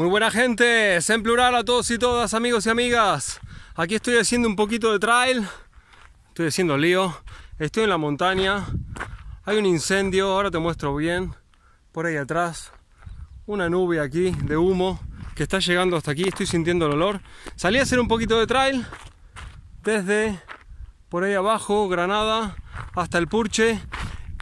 Muy buena gente, en plural a todos y todas, amigos y amigas. Aquí estoy haciendo un poquito de trail. Estoy haciendo lío. Estoy en la montaña. Hay un incendio, ahora te muestro bien. Por ahí atrás. Una nube aquí de humo que está llegando hasta aquí. Estoy sintiendo el olor. Salí a hacer un poquito de trail desde por ahí abajo, Granada, hasta el Purche.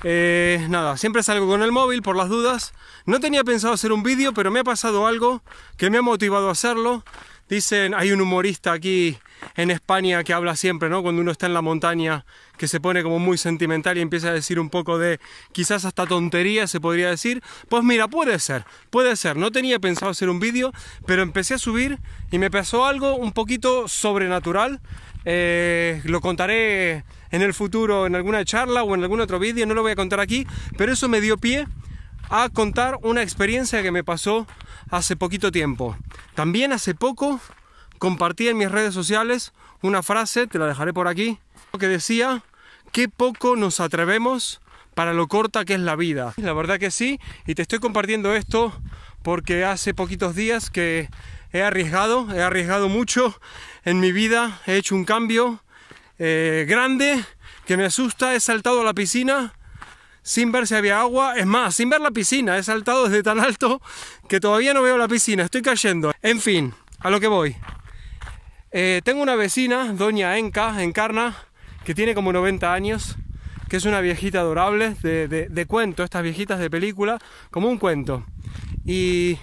Eh, nada, siempre salgo con el móvil por las dudas. No tenía pensado hacer un vídeo, pero me ha pasado algo que me ha motivado a hacerlo. Dicen, hay un humorista aquí en España que habla siempre, ¿no? Cuando uno está en la montaña, que se pone como muy sentimental y empieza a decir un poco de quizás hasta tontería se podría decir. Pues mira, puede ser, puede ser. No tenía pensado hacer un vídeo, pero empecé a subir y me pasó algo un poquito sobrenatural. Eh, lo contaré en el futuro en alguna charla o en algún otro vídeo, no lo voy a contar aquí, pero eso me dio pie a contar una experiencia que me pasó hace poquito tiempo. También hace poco compartí en mis redes sociales una frase, te la dejaré por aquí, que decía, qué poco nos atrevemos para lo corta que es la vida. La verdad que sí, y te estoy compartiendo esto porque hace poquitos días que he arriesgado, he arriesgado mucho en mi vida, he hecho un cambio eh, grande que me asusta, he saltado a la piscina sin ver si había agua. Es más, sin ver la piscina. He saltado desde tan alto que todavía no veo la piscina. Estoy cayendo. En fin, a lo que voy. Eh, tengo una vecina, doña Enca, Encarna, que tiene como 90 años, que es una viejita adorable de, de cuento, estas viejitas de película, como un cuento. Y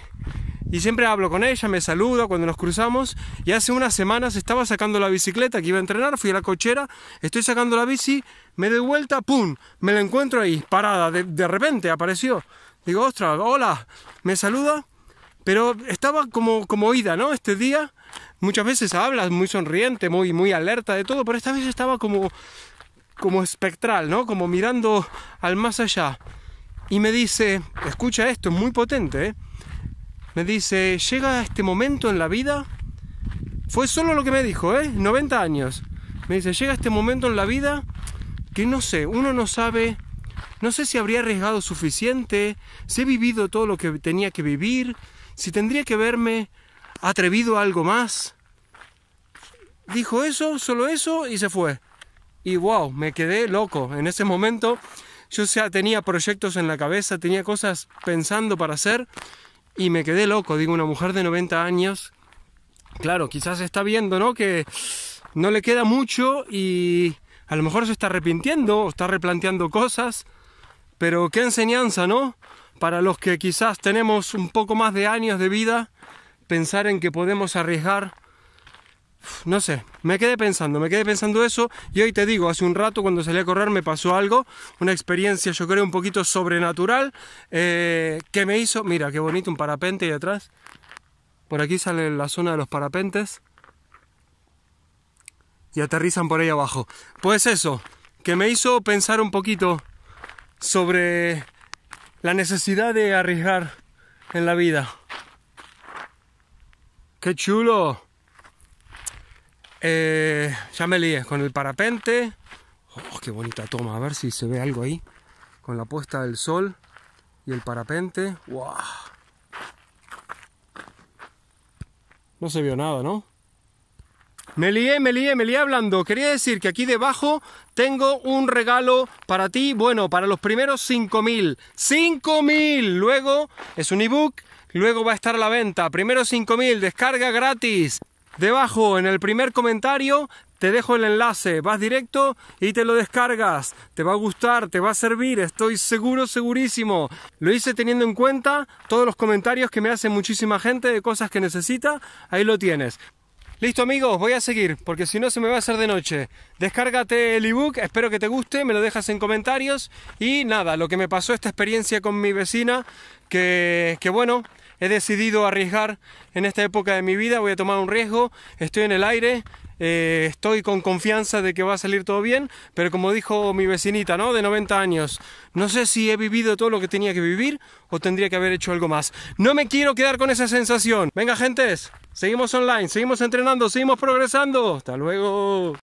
y siempre hablo con ella, me saluda cuando nos cruzamos y hace unas semanas estaba sacando la bicicleta que iba a entrenar, fui a la cochera, estoy sacando la bici, me doy vuelta, ¡pum! Me la encuentro ahí, parada, de, repente apareció. Digo, ostras, hola, me saluda, pero estaba como, como oída, ¿no? Este día muchas veces hablas muy sonriente, muy, muy alerta de todo, pero esta vez estaba como, como espectral, ¿no? Como mirando al más allá. Y me dice, escucha esto, es muy potente, ¿eh? Me dice, llega este momento en la vida. Fue solo lo que me dijo, ¿eh? 90 años. Me dice, llega este momento en la vida que no sé, uno no sabe, no sé si habría arriesgado suficiente, si he vivido todo lo que tenía que vivir, si tendría que verme atrevido a algo más. Dijo eso, solo eso, y se fue. Y wow, me quedé loco. En ese momento yo tenía proyectos en la cabeza, tenía cosas pensando para hacer, y me quedé loco. Digo, una mujer de 90 años, claro, quizás está viendo, ¿no? Que no le queda mucho y a lo mejor se está arrepintiendo o está replanteando cosas, pero qué enseñanza, ¿no? Para los que quizás tenemos un poco más de años de vida, pensar en que podemos arriesgar no sé, me quedé pensando, me quedé pensando eso y hoy te digo, hace un rato cuando salí a correr me pasó algo, una experiencia yo creo un poquito sobrenatural eh, que me hizo, mira qué bonito un parapente ahí atrás, por aquí sale la zona de los parapentes y aterrizan por ahí abajo. Pues eso, que me hizo pensar un poquito sobre la necesidad de arriesgar en la vida. ¡Qué chulo! Eh, ya me lié con el parapente. Oh, qué bonita toma. A ver si se ve algo ahí. Con la puesta del sol y el parapente. ¡Wow! No se vio nada, ¿no? Me lié, me lié, me lié hablando. Quería decir que aquí debajo tengo un regalo para ti. Bueno, para los primeros 5.000. ¡5.000! Luego es un ebook. Luego va a estar a la venta. Primero 5.000. Descarga gratis. Debajo, en el primer comentario, te dejo el enlace, vas directo y te lo descargas. Te va a gustar, te va a servir, estoy seguro, segurísimo. Lo hice teniendo en cuenta todos los comentarios que me hace muchísima gente de cosas que necesita, ahí lo tienes. Listo amigos, voy a seguir porque si no se me va a hacer de noche. Descárgate el ebook, espero que te guste, me lo dejas en comentarios y nada, lo que me pasó esta experiencia con mi vecina, que, que bueno, he decidido arriesgar en esta época de mi vida, voy a tomar un riesgo, estoy en el aire, eh, estoy con confianza de que va a salir todo bien, pero como dijo mi vecinita, ¿no? De 90 años, no sé si he vivido todo lo que tenía que vivir o tendría que haber hecho algo más. No me quiero quedar con esa sensación. Venga, gentes, seguimos online, seguimos entrenando, seguimos progresando. Hasta luego.